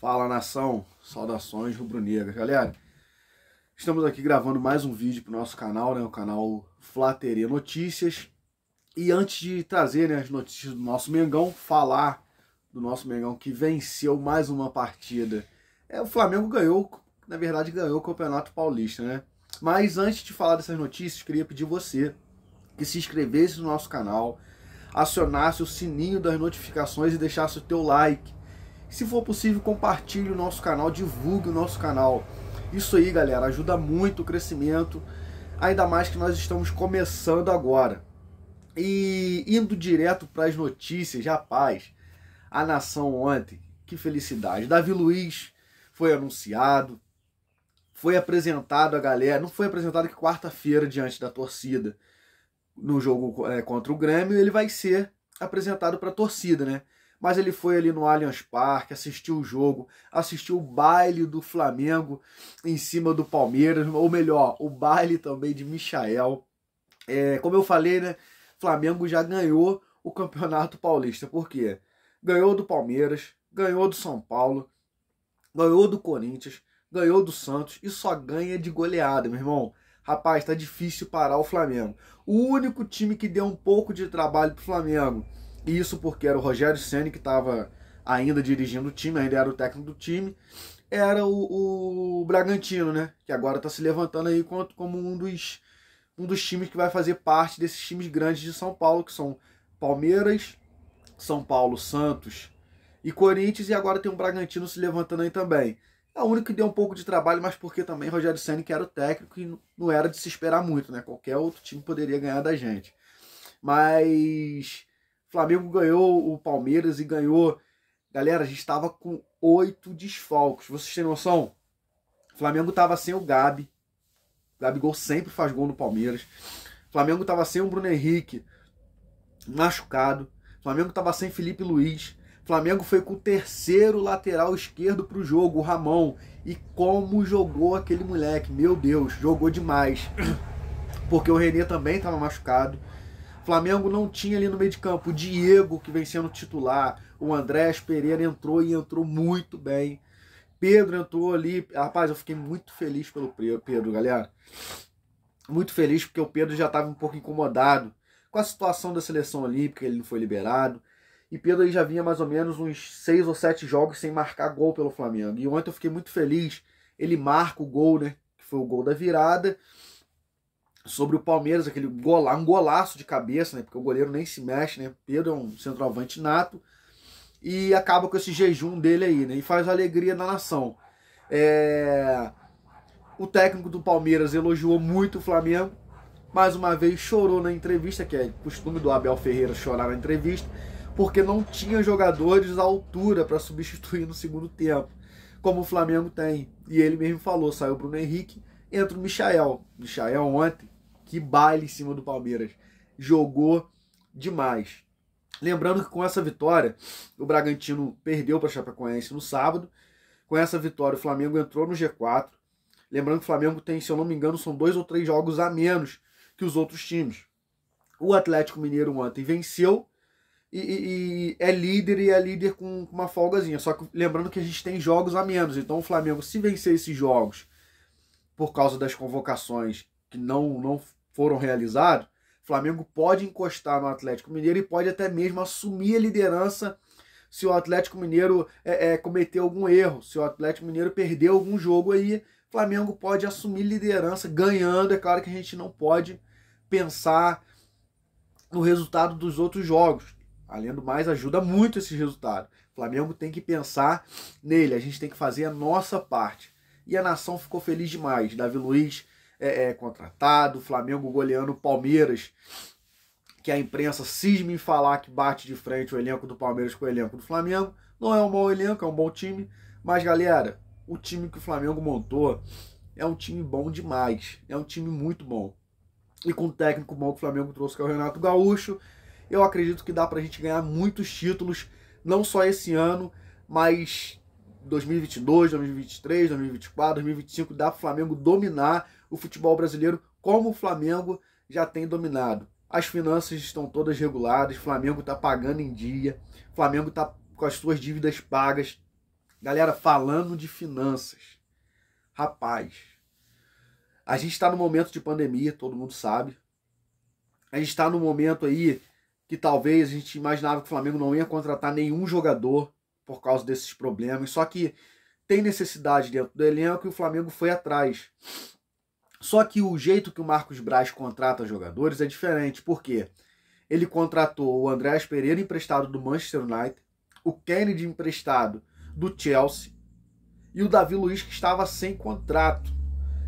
Fala nação, saudações rubro-negras, galera. Estamos aqui gravando mais um vídeo para o nosso canal, né, o canal Flateria Notícias. E antes de trazer né, as notícias do nosso Mengão, falar do nosso Mengão que venceu mais uma partida. É, o Flamengo ganhou, na verdade ganhou o Campeonato Paulista, né? Mas antes de falar dessas notícias, queria pedir você que se inscrevesse no nosso canal, acionasse o sininho das notificações e deixasse o teu like se for possível, compartilhe o nosso canal, divulgue o nosso canal. Isso aí, galera, ajuda muito o crescimento, ainda mais que nós estamos começando agora. E indo direto para as notícias, rapaz, a nação ontem, que felicidade. Davi Luiz foi anunciado, foi apresentado a galera, não foi apresentado que quarta-feira diante da torcida no jogo é, contra o Grêmio, ele vai ser apresentado para a torcida, né? mas ele foi ali no Allianz Parque, assistiu o jogo, assistiu o baile do Flamengo em cima do Palmeiras, ou melhor, o baile também de Michael. É, como eu falei, né? Flamengo já ganhou o Campeonato Paulista. Por quê? Ganhou do Palmeiras, ganhou do São Paulo, ganhou do Corinthians, ganhou do Santos e só ganha de goleada, meu irmão. Rapaz, tá difícil parar o Flamengo. O único time que deu um pouco de trabalho pro Flamengo isso porque era o Rogério Ceni que estava ainda dirigindo o time, ainda era o técnico do time. Era o, o Bragantino, né? Que agora está se levantando aí como um dos, um dos times que vai fazer parte desses times grandes de São Paulo, que são Palmeiras, São Paulo, Santos e Corinthians. E agora tem um Bragantino se levantando aí também. É o único que deu um pouco de trabalho, mas porque também Rogério Senna que era o técnico e não era de se esperar muito, né? Qualquer outro time poderia ganhar da gente. Mas Flamengo ganhou o Palmeiras e ganhou. Galera, a gente estava com oito desfalques. Vocês têm noção? Flamengo estava sem o Gabi. O Gabigol sempre faz gol no Palmeiras. Flamengo estava sem o Bruno Henrique, machucado. Flamengo estava sem Felipe Luiz. Flamengo foi com o terceiro lateral esquerdo para o jogo, o Ramon. E como jogou aquele moleque, meu Deus, jogou demais. Porque o Renê também estava machucado. Flamengo não tinha ali no meio de campo o Diego, que vem sendo titular, o Andrés Pereira entrou e entrou muito bem. Pedro entrou ali. Rapaz, eu fiquei muito feliz pelo Pedro, galera. Muito feliz porque o Pedro já estava um pouco incomodado com a situação da seleção olímpica, ele não foi liberado. E Pedro aí já vinha mais ou menos uns seis ou sete jogos sem marcar gol pelo Flamengo. E ontem eu fiquei muito feliz. Ele marca o gol, né? Que foi o gol da virada sobre o Palmeiras, aquele gola, um golaço de cabeça, né? Porque o goleiro nem se mexe, né? Pedro é um centroavante nato e acaba com esse jejum dele aí, né? E faz alegria na nação. É... O técnico do Palmeiras elogiou muito o Flamengo, mais uma vez chorou na entrevista, que é costume do Abel Ferreira chorar na entrevista, porque não tinha jogadores à altura para substituir no segundo tempo, como o Flamengo tem. E ele mesmo falou, saiu o Bruno Henrique, entra o Michael. Michael ontem que baile em cima do Palmeiras. Jogou demais. Lembrando que com essa vitória, o Bragantino perdeu para Chapecoense no sábado. Com essa vitória, o Flamengo entrou no G4. Lembrando que o Flamengo tem, se eu não me engano, são dois ou três jogos a menos que os outros times. O Atlético Mineiro ontem venceu e, e, e é líder e é líder com, com uma folgazinha. Só que lembrando que a gente tem jogos a menos. Então o Flamengo, se vencer esses jogos por causa das convocações que não, não foram realizados, Flamengo pode encostar no Atlético Mineiro e pode até mesmo assumir a liderança se o Atlético Mineiro é, é, cometer algum erro, se o Atlético Mineiro perder algum jogo aí, Flamengo pode assumir liderança ganhando. É claro que a gente não pode pensar no resultado dos outros jogos. Além do mais, ajuda muito esse resultado. Flamengo tem que pensar nele, a gente tem que fazer a nossa parte. E a nação ficou feliz demais. Davi Luiz é, é, contratado, Flamengo goleando Palmeiras, que a imprensa cisma em falar que bate de frente o elenco do Palmeiras com o elenco do Flamengo. Não é um bom elenco, é um bom time, mas galera, o time que o Flamengo montou é um time bom demais, é um time muito bom. E com o técnico bom que o Flamengo trouxe, que é o Renato Gaúcho, eu acredito que dá pra gente ganhar muitos títulos, não só esse ano, mas 2022, 2023, 2024, 2025 dá para o Flamengo dominar o futebol brasileiro como o Flamengo já tem dominado. As finanças estão todas reguladas, o Flamengo está pagando em dia, o Flamengo está com as suas dívidas pagas. Galera, falando de finanças, rapaz, a gente está no momento de pandemia, todo mundo sabe. A gente está no momento aí que talvez a gente imaginava que o Flamengo não ia contratar nenhum jogador por causa desses problemas. Só que tem necessidade dentro do elenco e o Flamengo foi atrás. Só que o jeito que o Marcos Braz contrata jogadores é diferente, porque ele contratou o Andréas Pereira emprestado do Manchester United, o Kennedy emprestado do Chelsea e o Davi Luiz que estava sem contrato.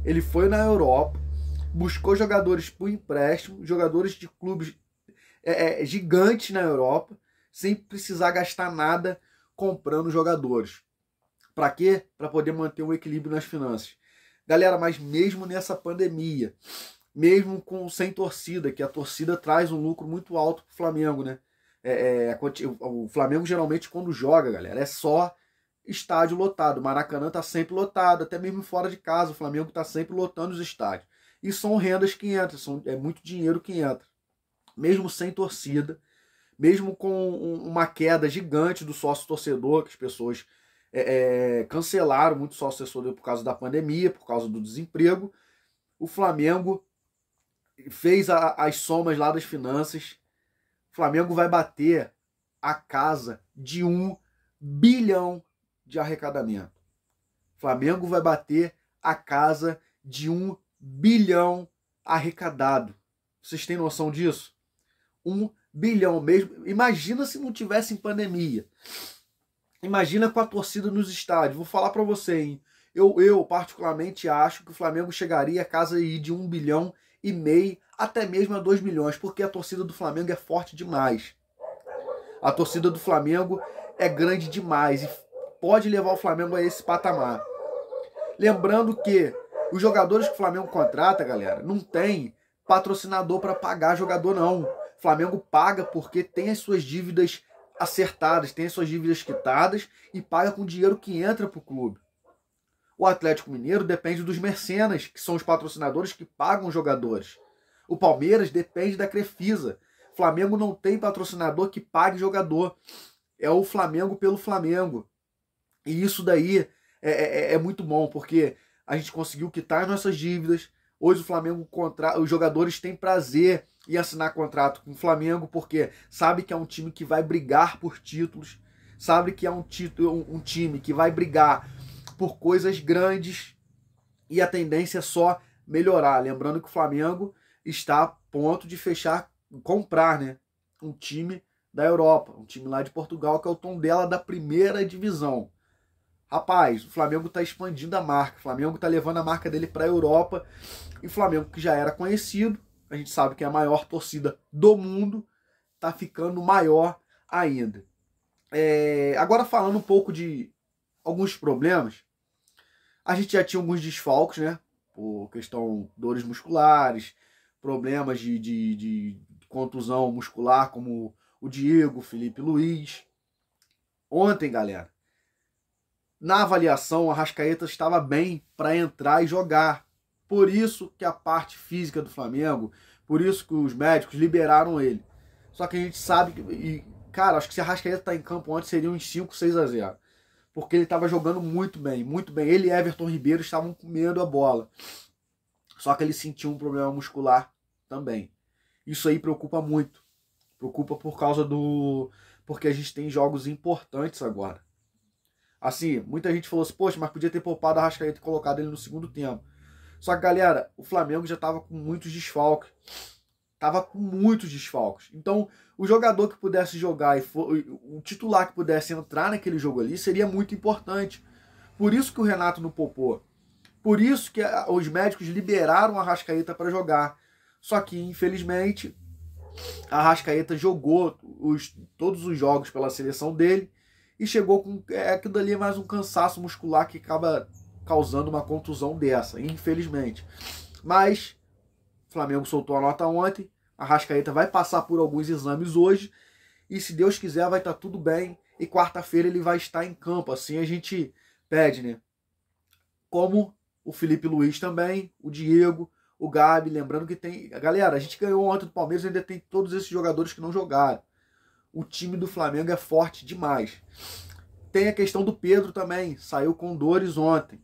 Ele foi na Europa, buscou jogadores por empréstimo, jogadores de clubes é, é, gigantes na Europa, sem precisar gastar nada comprando jogadores. Para quê? Para poder manter um equilíbrio nas finanças. Galera, mas mesmo nessa pandemia, mesmo com sem torcida, que a torcida traz um lucro muito alto para o Flamengo, né? É, é, o Flamengo geralmente quando joga, galera, é só estádio lotado. Maracanã está sempre lotado, até mesmo fora de casa, o Flamengo está sempre lotando os estádios. E são rendas que entram, são, é muito dinheiro que entra. Mesmo sem torcida, mesmo com uma queda gigante do sócio torcedor, que as pessoas é, é, cancelaram muito sócio torcedor por causa da pandemia, por causa do desemprego, o Flamengo fez a, as somas lá das finanças. O Flamengo vai bater a casa de um bilhão de arrecadamento. O Flamengo vai bater a casa de um bilhão arrecadado. Vocês têm noção disso? Um bilhão mesmo. Imagina se não tivesse pandemia. Imagina com a torcida nos estádios. Vou falar para você, hein? Eu, eu particularmente acho que o Flamengo chegaria a casa aí de um bilhão e meio, até mesmo a 2 milhões, porque a torcida do Flamengo é forte demais. A torcida do Flamengo é grande demais e pode levar o Flamengo a esse patamar. Lembrando que os jogadores que o Flamengo contrata, galera, não tem patrocinador para pagar jogador não. Flamengo paga porque tem as suas dívidas acertadas, tem as suas dívidas quitadas e paga com o dinheiro que entra para o clube. O Atlético Mineiro depende dos mercenas, que são os patrocinadores que pagam os jogadores. O Palmeiras depende da Crefisa. Flamengo não tem patrocinador que pague jogador. É o Flamengo pelo Flamengo. E isso daí é, é, é, é muito bom, porque a gente conseguiu quitar as nossas dívidas. Hoje o Flamengo contra... os jogadores têm prazer e assinar contrato com o Flamengo, porque sabe que é um time que vai brigar por títulos, sabe que é um, título, um time que vai brigar por coisas grandes e a tendência é só melhorar. Lembrando que o Flamengo está a ponto de fechar, comprar né, um time da Europa, um time lá de Portugal, que é o tom dela da primeira divisão. Rapaz, o Flamengo está expandindo a marca, o Flamengo está levando a marca dele para a Europa, e o Flamengo que já era conhecido a gente sabe que é a maior torcida do mundo, está ficando maior ainda. É, agora falando um pouco de alguns problemas, a gente já tinha alguns desfalques, né? Por questão dores musculares, problemas de, de, de contusão muscular, como o Diego, Felipe Luiz. Ontem, galera, na avaliação, a Rascaeta estava bem para entrar e jogar. Por isso que a parte física do Flamengo, por isso que os médicos liberaram ele. Só que a gente sabe que. E, cara, acho que se a Rascaeta tá em campo ontem seria uns 5, 6 a 0. Porque ele estava jogando muito bem, muito bem. Ele e Everton Ribeiro estavam comendo a bola. Só que ele sentiu um problema muscular também. Isso aí preocupa muito. Preocupa por causa do. Porque a gente tem jogos importantes agora. Assim, muita gente falou assim, poxa, mas podia ter poupado a Rascaeta e colocado ele no segundo tempo. Só que, galera, o Flamengo já estava com muitos desfalques. Tava com muitos desfalques. Então, o jogador que pudesse jogar e for, o titular que pudesse entrar naquele jogo ali seria muito importante. Por isso que o Renato não poupou. Por isso que ah, os médicos liberaram a Rascaeta para jogar. Só que, infelizmente, a Rascaeta jogou os, todos os jogos pela seleção dele e chegou com é, aquilo ali é mais um cansaço muscular que acaba causando uma contusão dessa, infelizmente. Mas o Flamengo soltou a nota ontem, a Rascaeta vai passar por alguns exames hoje e se Deus quiser vai estar tá tudo bem e quarta-feira ele vai estar em campo, assim a gente pede, né? Como o Felipe Luiz também, o Diego, o Gabi, lembrando que tem, galera, a gente ganhou ontem do Palmeiras, ainda tem todos esses jogadores que não jogaram. O time do Flamengo é forte demais. Tem a questão do Pedro também, saiu com dores ontem.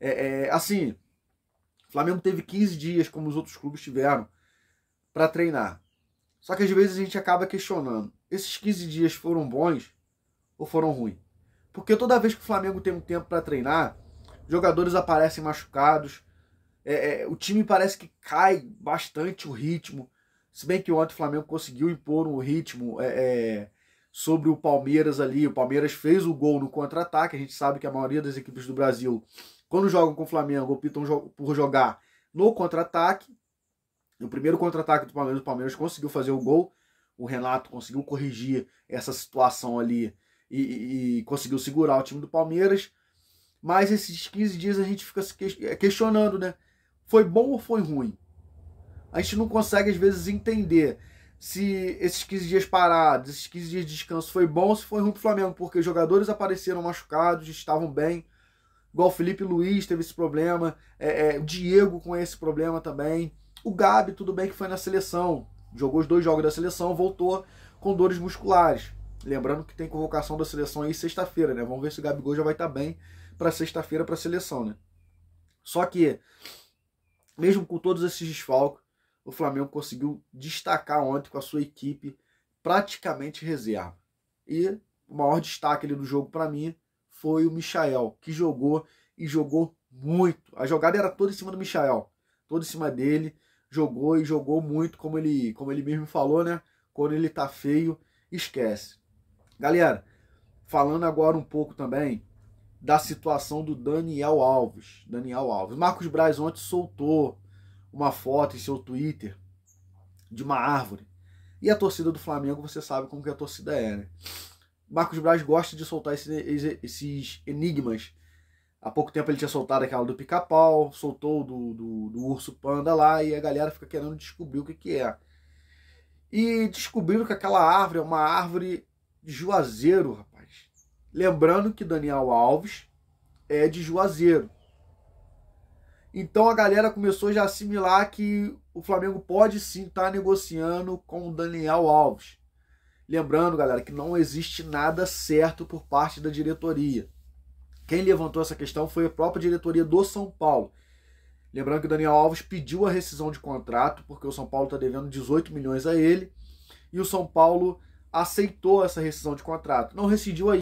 É, é, assim, o Flamengo teve 15 dias, como os outros clubes tiveram, para treinar. Só que às vezes a gente acaba questionando: esses 15 dias foram bons ou foram ruins? Porque toda vez que o Flamengo tem um tempo para treinar, jogadores aparecem machucados, é, é, o time parece que cai bastante o ritmo. Se bem que ontem o Flamengo conseguiu impor um ritmo é, é, sobre o Palmeiras ali. O Palmeiras fez o gol no contra-ataque. A gente sabe que a maioria das equipes do Brasil quando jogam com o Flamengo, optam por jogar no contra-ataque. No primeiro contra-ataque do Palmeiras, o Palmeiras conseguiu fazer o gol. O Renato conseguiu corrigir essa situação ali e, e, e conseguiu segurar o time do Palmeiras. Mas esses 15 dias a gente fica se é, questionando, né? Foi bom ou foi ruim? A gente não consegue, às vezes, entender se esses 15 dias parados, esses 15 dias de descanso foi bom ou se foi ruim pro Flamengo, porque jogadores apareceram machucados, estavam bem, igual o Felipe Luiz teve esse problema, é, é, o Diego com esse problema também. O Gabi, tudo bem que foi na seleção, jogou os dois jogos da seleção, voltou com dores musculares. Lembrando que tem convocação da seleção aí sexta-feira, né? Vamos ver se o Gabigol já vai estar tá bem para sexta-feira para a seleção, né? Só que, mesmo com todos esses desfalques, o Flamengo conseguiu destacar ontem com a sua equipe praticamente reserva. E o maior destaque ali do jogo para mim foi o Michael, que jogou e jogou muito. A jogada era toda em cima do Michael, toda em cima dele, jogou e jogou muito, como ele, como ele mesmo falou, né? Quando ele tá feio, esquece. Galera, falando agora um pouco também da situação do Daniel Alves. Daniel Alves. Marcos Braz ontem soltou uma foto em seu Twitter de uma árvore. E a torcida do Flamengo, você sabe como que a torcida é, né? Marcos Braz gosta de soltar esse, esses enigmas. Há pouco tempo ele tinha soltado aquela do pica-pau, soltou do, do, do, urso panda lá e a galera fica querendo descobrir o que, que é. E descobriram que aquela árvore é uma árvore de Juazeiro, rapaz. Lembrando que Daniel Alves é de Juazeiro. Então a galera começou já a assimilar que o Flamengo pode sim estar tá negociando com o Daniel Alves. Lembrando, galera, que não existe nada certo por parte da diretoria. Quem levantou essa questão foi a própria diretoria do São Paulo. Lembrando que o Daniel Alves pediu a rescisão de contrato, porque o São Paulo está devendo 18 milhões a ele, e o São Paulo aceitou essa rescisão de contrato. Não rescindiu aí.